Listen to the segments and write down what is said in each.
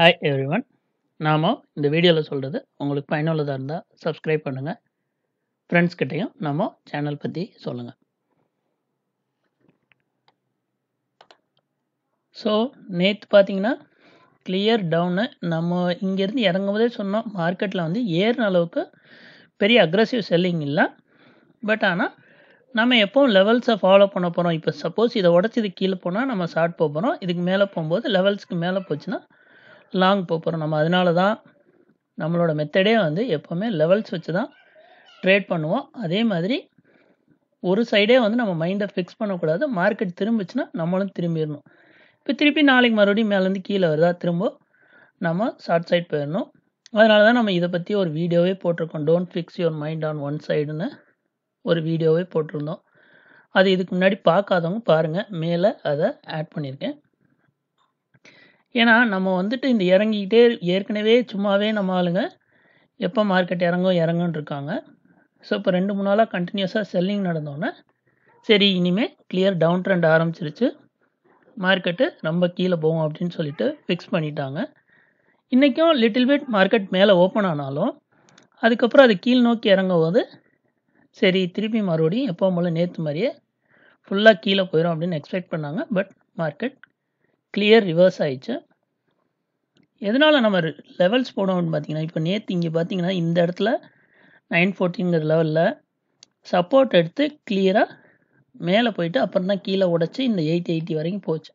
Hi every one நாம் இந்த வீடியோவில் சொல்கிறது உங்களுக்கு பயனுள்ளதாக இருந்தால் சப்ஸ்கிரைப் பண்ணுங்கள் ஃப்ரெண்ட்ஸ்கிட்டையும் நம்ம சேனல் பற்றி சொல்லுங்கள் ஸோ நேற்று பார்த்தீங்கன்னா கிளியர் டவுனு நம்ம இங்கேருந்து இறங்கும்போதே சொன்னோம் மார்க்கெட்டில் வந்து ஏறின அளவுக்கு பெரிய அக்ரஸிவ் செல்லிங் இல்லை பட் ஆனால் நம்ம எப்போவும் லெவல்ஸை ஃபாலோ பண்ண போகிறோம் இப்போ சப்போஸ் இதை உடச்சி இது கீழே போனால் நம்ம ஷார்ட் போக போகிறோம் இதுக்கு மேலே போகும்போது லெவல்ஸ்க்கு மேலே போச்சுன்னா லாங் போக போகிறோம் நம்ம அதனால தான் நம்மளோட மெத்தடே வந்து எப்போவுமே லெவல்ஸ் வச்சு தான் ட்ரேட் பண்ணுவோம் அதே மாதிரி ஒரு சைடே வந்து நம்ம மைண்டை ஃபிக்ஸ் பண்ணக்கூடாது மார்க்கெட் திரும்பிச்சுன்னா நம்மளும் திரும்பிடணும் இப்போ திருப்பி நாளைக்கு மறுபடியும் மேலேருந்து கீழே வருதா திரும்ப நம்ம ஷார்ட் சைட் போயிடணும் அதனால தான் நம்ம இதை பற்றி ஒரு வீடியோவே போட்டிருக்கோம் don't fix your mind on one சைடுன்னு ஒரு வீடியோவே போட்டிருந்தோம் அது இதுக்கு முன்னாடி பார்க்காதவங்க பாருங்கள் மேலே அதை ஆட் பண்ணியிருக்கேன் ஏன்னா, நம்ம வந்துட்டு இந்த இறங்கிக்கிட்டே ஏற்கனவே சும்மாவே நம்ம ஆளுங்க, எப்போ மார்க்கெட் இறங்கும் இறங்குன்னு இருக்காங்க. ஸோ, இப்போ ரெண்டு மூணு நாளாக கண்டினியூஸாக செல்லிங் நடந்தோன்னே சரி இனிமே கிளியர் டவுன் ட்ரெண்ட் ஆரம்பிச்சிருச்சு. மார்க்கெட்டு ரொம்ப கீழே போகும் அப்படின்னு சொல்லிட்டு ஃபிக்ஸ் பண்ணிட்டாங்க. இன்றைக்கும் லிட்டில் பிட் மார்க்கெட் மேலே ஓப்பன் ஆனாலும், அதுக்கப்புறம் அது கீழ் நோக்கி இறங்கும்போது, சரி திருப்பி மறுபடியும் எப்போ போல நேற்று மாதிரியே ஃபுல்லாக கீழே போயிடும் அப்படின்னு எக்ஸ்பெக்ட் பண்ணாங்க. பட் மார்க்கெட் கிளியர் ரிவர்ஸ் ஆயிடுச்சு எதனால் நம்ம லெவல்ஸ் போடணும்னு பார்த்தீங்கன்னா இப்போ நேற்று இங்கே பார்த்தீங்கன்னா இந்த இடத்துல நைன் ஃபோர்ட்டிங்கிற லெவலில் சப்போர்ட் எடுத்து கிளியராக மேலே போயிட்டு அப்புறம் தான் கீழே உடச்சி இந்த எயிட் எயிட்டி வரைக்கும் போச்சு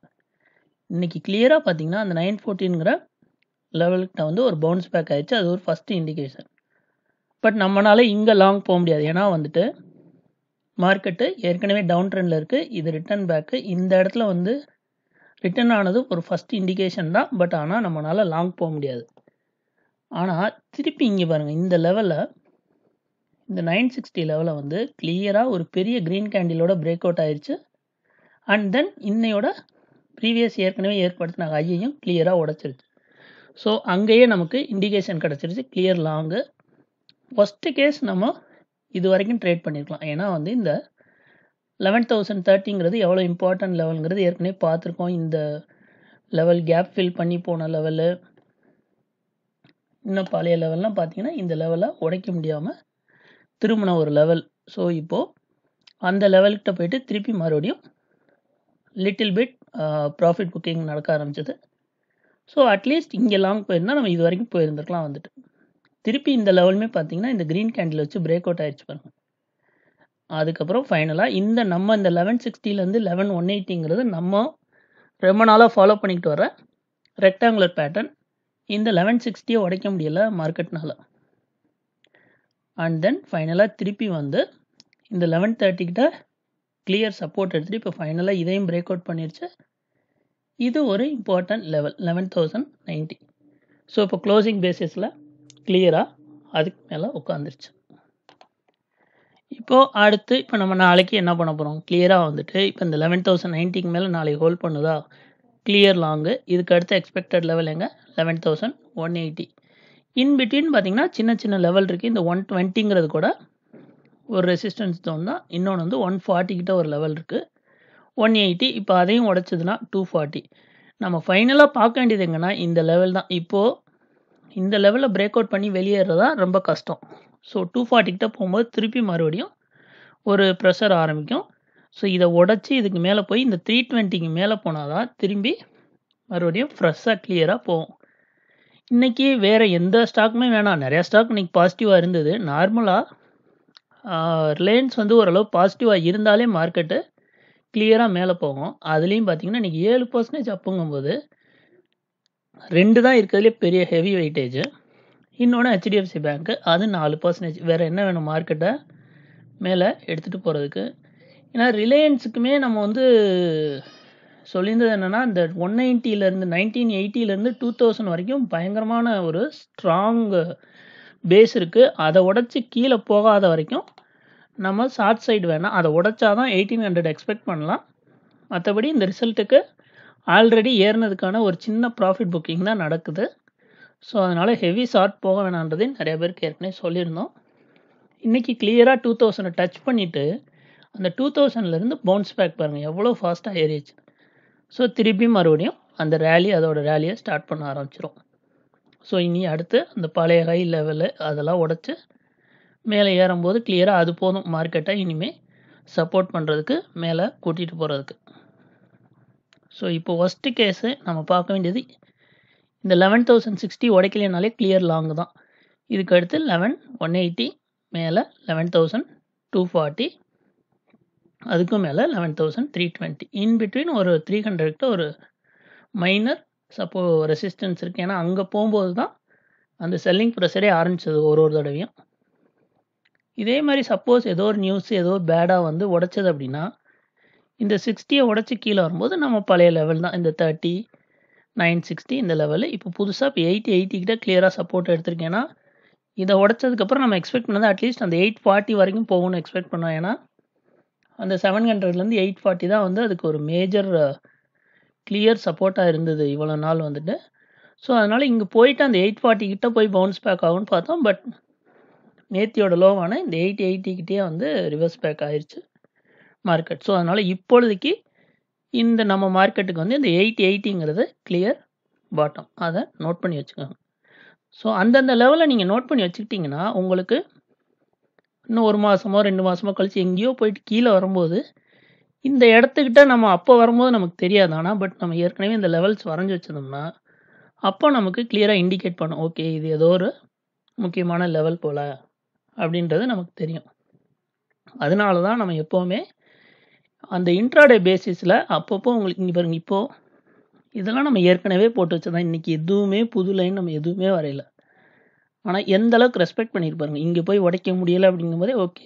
இன்றைக்கி கிளியராக பார்த்தீங்கன்னா அந்த நைன் ஃபோர்டீன்கிற லெவல்கிட்ட வந்து ஒரு பவுன்ஸ் பேக் ஆகிடுச்சு அது ஒரு ஃபஸ்ட்டு இண்டிகேஷன் பட் நம்மளால் இங்கே லாங் போக முடியாது ஏன்னா வந்துட்டு மார்க்கெட்டு ஏற்கனவே டவுன் ட்ரெண்டில் இருக்குது இது ரிட்டர்ன் பேக்கு இந்த இடத்துல வந்து ரிட்டன் ஆனது ஒரு ஃபஸ்ட் இண்டிகேஷன் தான் பட் ஆனால் நம்மளால் லாங் போக முடியாது ஆனால் திருப்பி இங்கே பாருங்கள் இந்த லெவலில் இந்த நைன் சிக்ஸ்டி லெவலில் வந்து கிளியராக ஒரு பெரிய க்ரீன் கேண்டிலோட பிரேக் அவுட் ஆயிடுச்சு அண்ட் தென் இன்னையோட ப்ரீவியஸ் ஏற்கனவே ஏற்படுத்தின ஐயையும் கிளியராக உடச்சிருச்சு ஸோ அங்கேயே நமக்கு இண்டிகேஷன் கிடச்சிருச்சு கிளியர் லாங்கு ஃபஸ்ட்டு கேஸ் நம்ம இது வரைக்கும் ட்ரேட் பண்ணியிருக்கலாம் ஏன்னா வந்து இந்த லெவன் தௌசண்ட் தேர்ட்டிங்கிறது எவ்வளோ இம்பார்ட்டன்ட் லெவலுங்கிறது ஏற்கனவே பார்த்துருக்கோம் இந்த லெவல் கேப் ஃபில் பண்ணி போன லெவலு இன்னும் பழைய லெவல்லாம் பார்த்தீங்கன்னா இந்த லெவலை உடைக்க முடியாமல் திரும்பின ஒரு லெவல் ஸோ இப்போது அந்த லெவல்கிட்ட போயிட்டு திருப்பி மறுபடியும் லிட்டில் பிட் ப்ராஃபிட் புக்கிங் நடக்க ஆரம்பிச்சது ஸோ அட்லீஸ்ட் இங்கே லாங் போயிருந்தால் நம்ம இது வரைக்கும் போயிருந்துருக்கலாம் வந்துட்டு திருப்பி இந்த லெவலுமே பார்த்தீங்கன்னா இந்த க்ரீன் கேண்டில் வச்சு பிரேக் அவுட் ஆயிடுச்சு பாருங்கள் அதுக்கப்புறம் ஃபைனலாக இந்த நம்ம இந்த லெவன் சிக்ஸ்டிலேருந்து லெவன் ஒன் எயிட்டிங்கிறது நம்ம ரொம்ப நாளாக ஃபாலோ பண்ணிக்கிட்டு வர ரெக்டாங்குலர் பேட்டர்ன் இந்த லெவன் சிக்ஸ்டியை உடைக்க முடியலை மார்க்கெட்னால் அண்ட் தென் ஃபைனலாக திருப்பி வந்து இந்த லெவன் தேர்ட்டிக்கிட்ட கிளியர் சப்போர்ட் எடுத்துகிட்டு இப்போ ஃபைனலாக இதையும் பிரேக் அவுட் பண்ணிருச்சு இது ஒரு important level eleven thousand ninety so இப்போ க்ளோசிங் பேசிஸில் கிளியராக அதுக்கு மேலே உட்காந்துருச்சு இப்போது அடுத்து இப்போ நம்ம நாளைக்கு என்ன பண்ண போகிறோம் கிளியராக வந்துட்டு இப்போ இந்த லெவன் தௌசண்ட் நைன்ட்டிக்கு மேலே நாளைக்கு ஹோல்ட் பண்ணுதா கிளியர் லாங்கு இதுக்கு அடுத்த எக்ஸ்பெக்டட் லெவல் எங்கே eleven thousand one eighty in between பார்த்தீங்கன்னா சின்ன சின்ன லெவல் இருக்குது இந்த ஒன் டுவெண்ட்டிங்கிறது கூட ஒரு ரெசிஸ்டன்ஸ் ஜோன் தான் இன்னொன்று வந்து ஒன் ஃபார்ட்டி கிட்ட ஒரு லெவல் இருக்குது ஒன் எயிட்டி இப்போ அதையும் உடச்சதுன்னா டூ ஃபார்ட்டி நம்ம ஃபைனலாக பார்க்க வேண்டியது எங்கன்னா இந்த லெவல் தான் இப்போது இந்த லெவலில் பிரேக் அவுட் பண்ணி வெளியேறதா ரொம்ப கஷ்டம் ஸோ டூ ஃபார்ட்டிக்கிட்ட போகும்போது திருப்பி மறுபடியும் ஒரு ப்ரெஷர் ஆரம்பிக்கும் ஸோ இதை உடச்சி இதுக்கு மேலே போய் இந்த த்ரீ டுவெண்ட்டிக்கு மேலே போனால் தான் திரும்பி மறுபடியும் ஃப்ரெஷ்ஷாக கிளியராக போகும் இன்றைக்கி வேறு எந்த ஸ்டாக்குமே வேணாம் நிறையா ஸ்டாக் இன்றைக்கி பாசிட்டிவாக இருந்தது நார்மலாக ரிலையன்ஸ் வந்து ஓரளவு பாசிட்டிவாக இருந்தாலே மார்க்கெட்டு கிளியராக மேலே போகும் அதுலேயும் பார்த்திங்கன்னா இன்றைக்கி ஏழு பர்சன்டேஜ் அப்புங்கும்போது ரெண்டு தான் இருக்கிறதுலே பெரிய ஹெவி வெயிட்டேஜ் இன்னொன்று ஹெச்டிஎஃப்சி பேங்க்கு அது நாலு பர்சன்டேஜ் வேறு என்ன வேணும் மார்க்கெட்டை மேலே எடுத்துகிட்டு போகிறதுக்கு ஏன்னா ரிலையன்ஸுக்குமே நம்ம வந்து சொல்லியிருந்தது என்னென்னா இந்த ஒன் நைன்ட்டிலேருந்து நைன்டீன் எயிட்டிலேருந்து டூ தௌசண்ட் வரைக்கும் பயங்கரமான ஒரு ஸ்ட்ராங் பேஸ் இருக்குது அதை உடச்சி கீழே போகாத வரைக்கும் நம்ம ஷார்ட் சைடு வேணாம் அதை உடச்சா தான் எயிட்டீன் ஹண்ட்ரட் எக்ஸ்பெக்ட் பண்ணலாம் மற்றபடி இந்த ரிசல்ட்டுக்கு ஆல்ரெடி ஏறினதுக்கான ஒரு சின்ன ப்ராஃபிட் புக்கிங் தான் நடக்குது ஸோ அதனால் ஹெவி ஷார்ட் போக வேணான்றதே நிறைய பேருக்கு ஏற்கனவே சொல்லியிருந்தோம் இன்றைக்கி கிளியராக டூ தௌசண்டை டச் பண்ணிவிட்டு அந்த டூ தௌசண்ட்லேருந்து பவுன்ஸ் பேக் பாருங்கள் எவ்வளோ ஃபாஸ்ட்டாக ஏறிச்சு ஸோ திருப்பி மறுபடியும் அந்த ரேலி அதோடய ரேலியை ஸ்டார்ட் பண்ண ஆரம்பிச்சிடும் ஸோ இனி அடுத்து அந்த பழைய ஹை லெவலு அதெல்லாம் உடச்சி மேலே ஏறும்போது கிளியராக அது போதும் மார்க்கெட்டை இனிமேல் சப்போர்ட் பண்ணுறதுக்கு மேலே கூட்டிகிட்டு போகிறதுக்கு ஸோ இப்போ ஒஸ்ட்டு கேஸு நம்ம பார்க்க வேண்டியது இந்த லெவன் தௌசண்ட் சிக்ஸ்டி உடைக்கலையினாலே கிளியர் லாங் தான் இதுக்கு அடுத்து லெவன் ஒன் எயிட்டி மேலே லெவன் தௌசண்ட் டூ ஃபார்ட்டி அதுக்கும் மேலே eleven thousand three twenty in between ஒரு த்ரீ ஹண்ட்ரட்கிட்ட ஒரு மைனர் சப்போ ரெசிஸ்டன்ஸ் இருக்குது ஏன்னா அங்கே போகும்போது தான் அந்த செல்லிங் ப்ரெஷரே ஆரம்பிச்சது ஒரு ஒரு தடவையும் இதே மாதிரி சப்போஸ் ஏதோ ஒரு நியூஸ் ஏதோ ஒரு பேடாக வந்து உடச்சது அப்படின்னா இந்த சிக்ஸ்டியை உடச்சி கீழே வரும்போது நம்ம பழைய லெவல் தான் இந்த தேர்ட்டி நைன் சிக்ஸ்டி இந்த லெவலு இப்போ புதுசாக இப்போ எயிட்டி கிட்ட கிளியராக சப்போர்ட் எடுத்திருக்கேன்னா இதை உடச்சதுக்கப்புறம் நம்ம எக்ஸ்பெக்ட் பண்ணது அட்லீஸ்ட் அந்த எயிட் ஃபார்ட்டி வரைக்கும் போகணும் எக்ஸ்பெக்ட் பண்ணோம் ஏன்னா அந்த செவன் ஹண்ட்ரட்லேருந்து எயிட் ஃபார்ட்டி தான் வந்து அதுக்கு ஒரு மேஜர் கிளியர் சப்போர்ட்டாக இருந்தது இவ்வளோ நாள் வந்துட்டு ஸோ அதனால் இங்கே போயிட்டு அந்த எயிட் ஃபார்ட்டி கிட்டே போய் பவுன்ஸ் பேக் ஆகும்னு பார்த்தோம் பட் நேத்தியோட லோவான இந்த எயிட் எயிட்டிக்கிட்டே வந்து ரிவர்ஸ் பேக் ஆயிடுச்சு மார்க்கெட் ஸோ அதனால் இப்பொழுதைக்கு இந்த நம்ம மார்க்கெட்டுக்கு வந்து இந்த எயிட் எயிட்டிங்கிறது கிளியர் பாட்டம் அதை நோட் பண்ணி வச்சுக்கோங்க ஸோ அந்தந்த லெவலில் நீங்கள் நோட் பண்ணி வச்சுக்கிட்டிங்கன்னா உங்களுக்கு இன்னும் ஒரு மாதமோ ரெண்டு மாதமோ கழித்து எங்கேயோ போயிட்டு கீழே வரும்போது இந்த இடத்துக்கிட்ட நம்ம அப்போ வரும்போது நமக்கு தெரியாது ஆனால் பட் நம்ம ஏற்கனவே இந்த லெவல்ஸ் வரைஞ்சி வச்சுருந்தோம்னா அப்போ நமக்கு கிளியராக இண்டிகேட் பண்ணும் ஓகே இது ஏதோ ஒரு முக்கியமான லெவல் போல் அப்படின்றது நமக்கு தெரியும் அதனால தான் நம்ம எப்போவுமே அந்த இன்ட்ராடே பேசிஸில் அப்பப்போ உங்களுக்கு இங்கே பாருங்கள் இப்போது இதெல்லாம் நம்ம ஏற்கனவே போட்டு வச்சதான் இன்றைக்கி எதுவுமே புது லைன் நம்ம எதுவுமே வரையலை ஆனால் எந்த அளவுக்கு ரெஸ்பெக்ட் பண்ணியிருப்பாருங்க இங்கே போய் உடைக்க முடியலை அப்படிங்கும்போதே ஓகே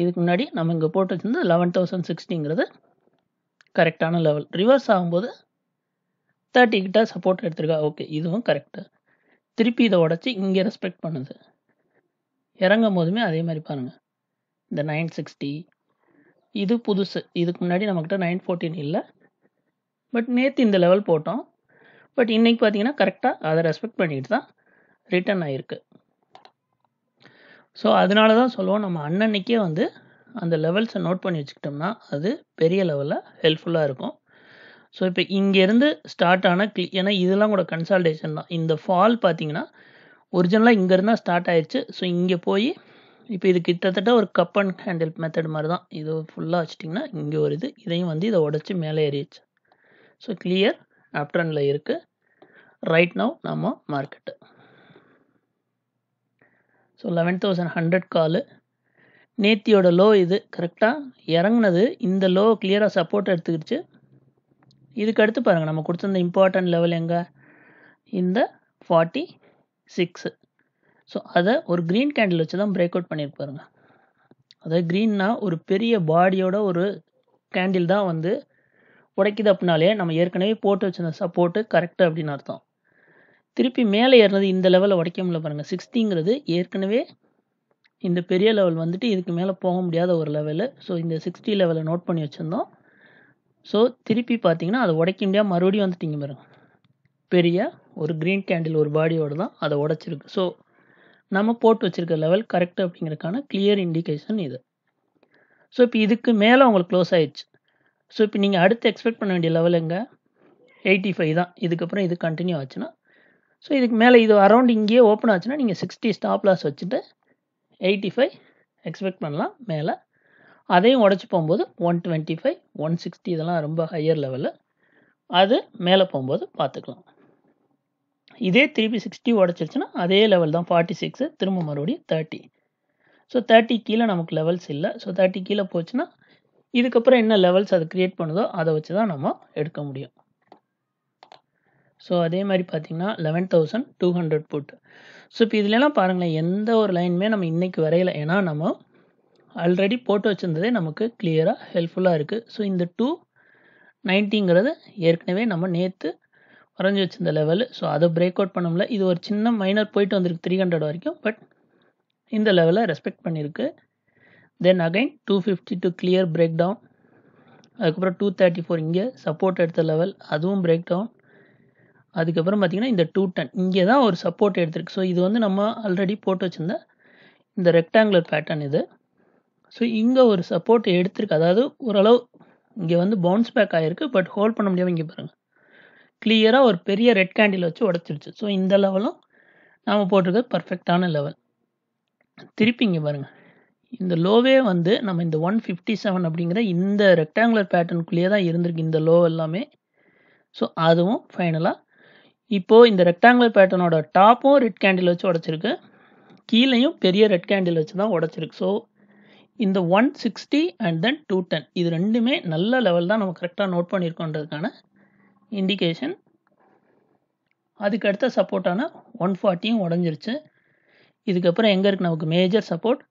இதுக்கு முன்னாடி நம்ம இங்கே போட்டு வச்சிருந்து லெவன் தௌசண்ட் சிக்ஸ்டிங்கிறது கரெக்டான லெவல் ரிவர்ஸ் ஆகும்போது தேர்ட்டி கிட்ட சப்போர்ட் எடுத்துருக்கா ஓகே இதுவும் கரெக்டு திருப்பி இதை உடச்சி இங்கே ரெஸ்பெக்ட் பண்ணுது இறங்கும் போதுமே அதே மாதிரி பாருங்கள் இந்த நைன் சிக்ஸ்டி இது புதுசு இதுக்கு முன்னாடி நம்மக்கிட்ட நைன் ஃபோர்டீன் இல்லை பட் நேற்று இந்த லெவல் போட்டோம் பட் இன்றைக்கி பார்த்தீங்கன்னா கரெக்டாக அதை ரெஸ்பெக்ட் பண்ணிட்டு தான் ரிட்டர்ன் ஆகிருக்கு ஸோ அதனால தான் சொல்லுவோம் நம்ம அன்னன்னைக்கே வந்து அந்த லெவல்ஸை நோட் பண்ணி வச்சுக்கிட்டோம்னா அது பெரிய லெவலில் ஹெல்ப்ஃபுல்லாக இருக்கும் ஸோ இப்போ இங்கேருந்து ஸ்டார்ட் ஆன கிளி ஏன்னா இதெல்லாம் கூட கன்சால்டேஷன் தான் இந்த ஃபால் பார்த்தீங்கன்னா ஒரிஜினலாக இங்கேருந்தான் ஸ்டார்ட் ஆயிடுச்சு ஸோ இங்கே போய் இப்போ இது கிட்டத்தட்ட ஒரு கப் அண்ட் ஹேண்டில் மெத்தட் மாதிரி தான் இது ஃபுல்லாக வச்சிட்டிங்கன்னா இங்கே ஒரு இது இதையும் வந்து இதை உடச்சி மேலே ஏறிடுச்சு ஸோ கிளியர் அப்டனில் இருக்குது ரைட் நவ் நம்ம market so eleven thousand hundred காலு நேத்தியோட லோ இது கரெக்டாக இறங்கினது இந்த லோ கிளியராக சப்போர்ட் எடுத்துக்கிடுச்சு இதுக்கு அடுத்து பாருங்கள் நம்ம கொடுத்துருந்த இம்பார்ட்டன்ட் லெவல் எங்கே இந்த ஃபார்ட்டி சிக்ஸு ஸோ அதை ஒரு க்ரீன் கேண்டில் வச்சு தான் பிரேக் அவுட் பண்ணியிருப்பாருங்க அதாவது க்ரீன்னா ஒரு பெரிய பாடியோட ஒரு கேண்டில் தான் வந்து உடைக்குது அப்படின்னாலே நம்ம ஏற்கனவே போட்டு வச்சிருந்த சப்போர்ட்டு கரெக்டு அப்படின்னு அர்த்தம் திருப்பி மேலே ஏறினது இந்த லெவலில் உடைக்க முடியல பாருங்கள் சிக்ஸ்டிங்கிறது ஏற்கனவே இந்த பெரிய லெவல் வந்துட்டு இதுக்கு மேலே போக முடியாத ஒரு லெவலு ஸோ இந்த சிக்ஸ்டி லெவலை நோட் பண்ணி வச்சுருந்தோம் ஸோ திருப்பி பார்த்தீங்கன்னா அதை உடைக்க முடியாது மறுபடியும் வந்துட்டிங்க பாருங்க பெரிய ஒரு க்ரீன் கேண்டில் ஒரு பாடியோடு தான் அதை உடச்சிருக்கு ஸோ நம்ம போட்டு வச்சுருக்க லெவல் கரெக்ட் அப்படிங்கிறதுக்கான கிளியர் இண்டிகேஷன் இது ஸோ இப்போ இதுக்கு மேலே உங்களுக்கு க்ளோஸ் ஆயிடுச்சு ஸோ இப்போ நீங்கள் அடுத்து எக்ஸ்பெக்ட் பண்ண வேண்டிய லெவல் எங்கே எயிட்டி ஃபைவ் தான் இதுக்கப்புறம் இது கண்டினியூ ஆச்சுன்னா ஸோ இதுக்கு மேலே இது அரௌண்ட் இங்கேயே ஓப்பன் ஆச்சுன்னா நீங்கள் சிக்ஸ்டி ஸ்டாப் லாஸ் வச்சுட்டு எயிட்டி ஃபைவ் எக்ஸ்பெக்ட் பண்ணலாம் மேலே அதையும் உடச்சி போகும்போது one twenty five one sixty இதெல்லாம் ரொம்ப ஹையர் லெவலு அது மேலே போகும்போது பார்த்துக்கலாம் இதே திருப்பி சிக்ஸ்டி உடச்சிருச்சுன்னா அதே லெவல் தான் ஃபார்ட்டி சிக்ஸு திரும்ப மறுபடியும் தேர்ட்டி ஸோ தேர்ட்டி கீழே நமக்கு லெவல்ஸ் இல்லை ஸோ தேர்ட்டி கீழே போச்சுன்னா இதுக்கப்புறம் என்ன லெவல்ஸ் அது க்ரியேட் பண்ணுதோ அதை வச்சு தான் நம்ம எடுக்க முடியும் ஸோ அதே மாதிரி பார்த்தீங்கன்னா லெவன் தௌசண்ட் டூ ஹண்ட்ரட் போட்டு ஸோ இப்போ இதுலலாம் பாருங்களேன் எந்த ஒரு லைனுமே நம்ம இன்றைக்கி வரையலை ஏன்னா நம்ம ஆல்ரெடி போட்டு வச்சுருந்ததே நமக்கு கிளியராக ஹெல்ப்ஃபுல்லாக இருக்குது ஸோ இந்த டூ நைன்ட்டிங்கிறது ஏற்கனவே நம்ம நேற்று குறைஞ்சி வச்சிருந்த லெவலு ஸோ அதை பிரேக் அவுட் பண்ண முடியல இது ஒரு சின்ன மைனர் போயிட்டு வந்திருக்கு த்ரீ ஹண்ட்ரட் வரைக்கும் பட் இந்த லெவலை ரெஸ்பெக்ட் பண்ணியிருக்கு then again two fifty two clear break down அதுக்கப்புறம் டூ தேர்ட்டி ஃபோர் இங்கே சப்போர்ட் எடுத்த லெவல் அதுவும் பிரேக் டவுன் அதுக்கப்புறம் பார்த்திங்கன்னா இந்த டூ டென் இங்கே தான் ஒரு சப்போர்ட் எடுத்திருக்கு ஸோ இது வந்து நம்ம ஆல்ரெடி போட்டு வச்சுருந்த இந்த ரெக்டாங்குலர் பேட்டர்ன் இது ஸோ இங்கே ஒரு சப்போர்ட் எடுத்திருக்கு அதாவது ஓரளவு இங்கே வந்து பவுன்ஸ் பேக் ஆகிருக்கு பட் ஹோல்ட் பண்ண முடியாமல் இங்கே பாருங்கள் கிளியராக ஒரு பெரிய ரெட் கேண்டில் வச்சு உடச்சிருச்சு ஸோ இந்த லெவலும் நாம் போட்டிருக்கிறது பர்ஃபெக்டான லெவல் திருப்பி இங்கே பாருங்கள் இந்த லோவே வந்து நம்ம இந்த ஒன் ஃபிஃப்டி செவன் அப்படிங்கிற இந்த ரெக்டாங்குலர் பேட்டர்னுக்குள்ளேயே தான் இருந்திருக்கு இந்த லோ எல்லாமே ஸோ அதுவும் ஃபைனலாக இப்போது இந்த ரெக்டாங்குலர் பேட்டர்னோட டாப்பும் ரெட் கேண்டில் வச்சு உடச்சிருக்கு கீழேயும் பெரிய ரெட் கேண்டில் வச்சு தான் உடச்சிருக்கு ஸோ இந்த one sixty and then two ten இது ரெண்டுமே நல்ல லெவல் தான் நம்ம கரெக்டாக நோட் பண்ணியிருக்கோன்றதுக்கான இண்டிகேஷன் அதுக்கு அடுத்த சப்போர்ட்டான ஒன் ஃபார்ட்டியும் உடஞ்சிருச்சு இதுக்கப்புறம் எங்கே இருக்குது நமக்கு மேஜர் சப்போர்ட்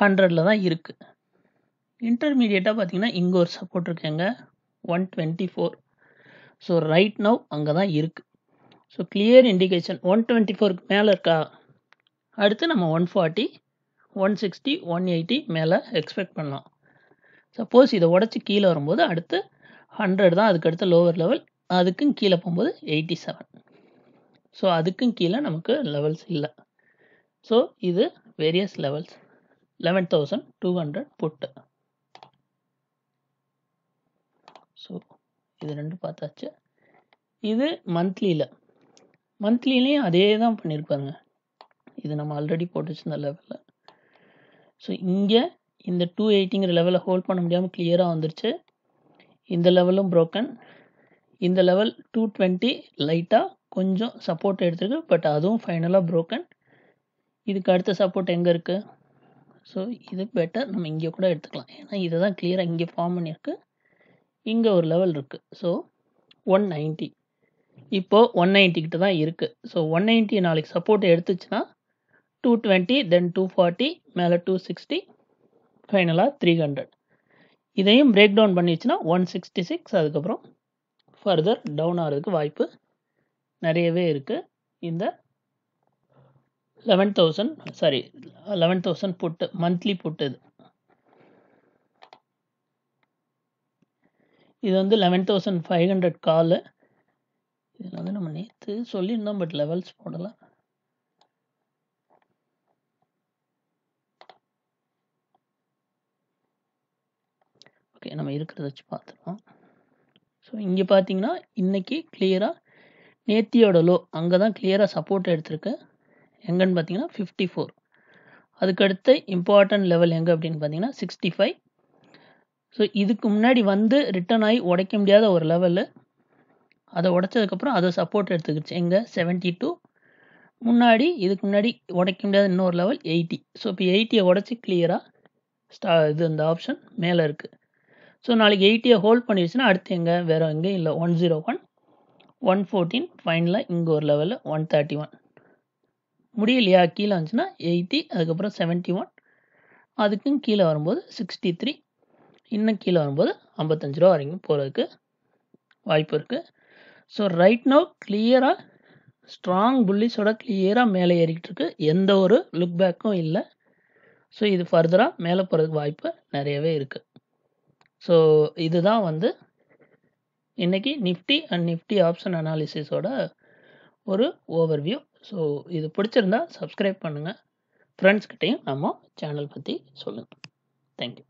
ஹண்ட்ரடில் தான் இருக்குது இன்டர்மீடியட்டாக பார்த்தீங்கன்னா இங்கே ஒரு சப்போர்ட் இருக்குங்க one twenty four so right now அங்கே தான் இருக்குது so clear indication one twenty ஃபோருக்கு மேலே இருக்கா அடுத்து நம்ம one forty one sixty one eighty மேலே எக்ஸ்பெக்ட் பண்ணலாம் சப்போஸ் இதை உடச்சி கீழே வரும்போது அடுத்து ஹண்ட்ரட் தான் அதுக்கடுத்த லோவர் லெவல் அதுக்கும் கீழே போகும்போது எயிட்டி செவன் ஸோ அதுக்கும் கீழே நமக்கு லெவல்ஸ் இல்லை ஸோ இது various levels eleven thousand two hundred put so இது ரெண்டு பார்த்தாச்சு இது மந்த்லியில் மந்த்லிலையும் அதே தான் பண்ணியிருப்பாருங்க இது நம்ம ஆல்ரெடி போட்டுச்சு இந்த லெவலில் ஸோ இங்கே இந்த டூ எயிட்டிங்கிற லெவலில் ஹோல்ட் பண்ண முடியாமல் கிளியராக வந்துருச்சு இந்த லெவலும் ப்ரோக்கன் இந்த லெவல் டூ டுவெண்ட்டி லைட்டாக கொஞ்சம் சப்போர்ட் எடுத்துருக்கு பட் அதுவும் ஃபைனலாக ப்ரோக்கன் இதுக்கு அடுத்த சப்போர்ட் எங்கே இருக்குது ஸோ இது பெட்டர் நம்ம இங்கே கூட எடுத்துக்கலாம் ஏன்னா இதை தான் கிளியராக இங்கே ஃபார்ம் பண்ணியிருக்கு இங்கே ஒரு லெவல் இருக்குது ஸோ ஒன் நைன்ட்டி இப்போது ஒன் நைன்ட்டிக்கிட்ட தான் இருக்குது ஸோ ஒன் நைன்ட்டி நாளைக்கு சப்போர்ட் எடுத்துச்சுன்னா two twenty then two forty மேலே டூ சிக்ஸ்டி ஃபைனலாக த்ரீ ஹண்ட்ரட் இதையும் பிரேக் டவுன் பண்ணிச்சுன்னா ஒன் சிக்ஸ்டி சிக்ஸ் அதுக்கப்புறம் ஃபர்தர் டவுன் ஆகிறதுக்கு வாய்ப்பு நிறையவே இருக்குது இந்த eleven thousand sorry eleven thousand put monthly put இது இது வந்து லெவன் தௌசண்ட் ஃபைவ் ஹண்ட்ரட் காலு இதில் வந்து நம்ம நேற்று சொல்லியிருந்தோம் பட் லெவல்ஸ் போடலாம் ஓகே நம்ம இருக்கிறத வச்சு பார்த்துருவோம் ஸோ இங்கே பார்த்தீங்கன்னா இன்றைக்கி கிளியராக நேத்தியோட லோ அங்கே தான் கிளியராக சப்போர்ட் எடுத்திருக்கு எங்கன்னு பார்த்தீங்கன்னா ஃபிஃப்டி ஃபோர் அதுக்கடுத்து இம்பார்ட்டன்ட் லெவல் எங்கே அப்படின்னு பார்த்தீங்கன்னா சிக்ஸ்டி ஃபைவ் ஸோ இதுக்கு முன்னாடி வந்து ரிட்டர்ன் ஆகி உடைக்க முடியாத ஒரு லெவலு அதை உடைச்சதுக்கப்புறம் அதை சப்போர்ட் எடுத்துக்கிடுச்சு எங்கே செவன்ட்டி டூ முன்னாடி இதுக்கு முன்னாடி உடைக்க முடியாத இன்னொரு லெவல் எயிட்டி ஸோ இப்போ எயிட்டியை உடச்சி கிளியராக ஸ்டா இது இந்த ஆப்ஷன் மேலே இருக்குது ஸோ நாளைக்கு எயிட்டியை ஹோல்ட் பண்ணிடுச்சுன்னா அடுத்து எங்கே வேறு எங்கேயும் இல்லை one zero one one fourteen ஃபைனலாக இங்கே ஒரு லெவலில் ஒன் தேர்ட்டி ஒன் முடியலையா கீழே வந்துச்சுன்னா எயிட்டி அதுக்கப்புறம் செவன்ட்டி ஒன் அதுக்கும் கீழே வரும்போது சிக்ஸ்டி த்ரீ இன்னும் கீழே வரும்போது ஐம்பத்தஞ்சு ரூபா வரைக்கும் போகிறதுக்கு வாய்ப்பு இருக்குது ஸோ ரைட் நோ கிளியராக ஸ்ட்ராங் புள்ளிஸோட கிளியராக மேலே ஏறிக்கிட்டு இருக்கு எந்த ஒரு லுக் பேக்கும் இல்லை ஸோ இது ஃபர்தராக மேலே போகிறதுக்கு வாய்ப்பு நிறையவே இருக்குது ஸோ இதுதான் வந்து இன்றைக்கி நிஃப்டி அண்ட் நிஃப்டி ஆப்ஷன் அனாலிசிஸோட ஒரு ஓவர்வியூ ஸோ இது பிடிச்சிருந்தா சப்ஸ்கிரைப் பண்ணுங்கள் ஃப்ரெண்ட்ஸ்கிட்டையும் நம்ம சேனல் பற்றி சொல்லுங்கள் தேங்க்யூ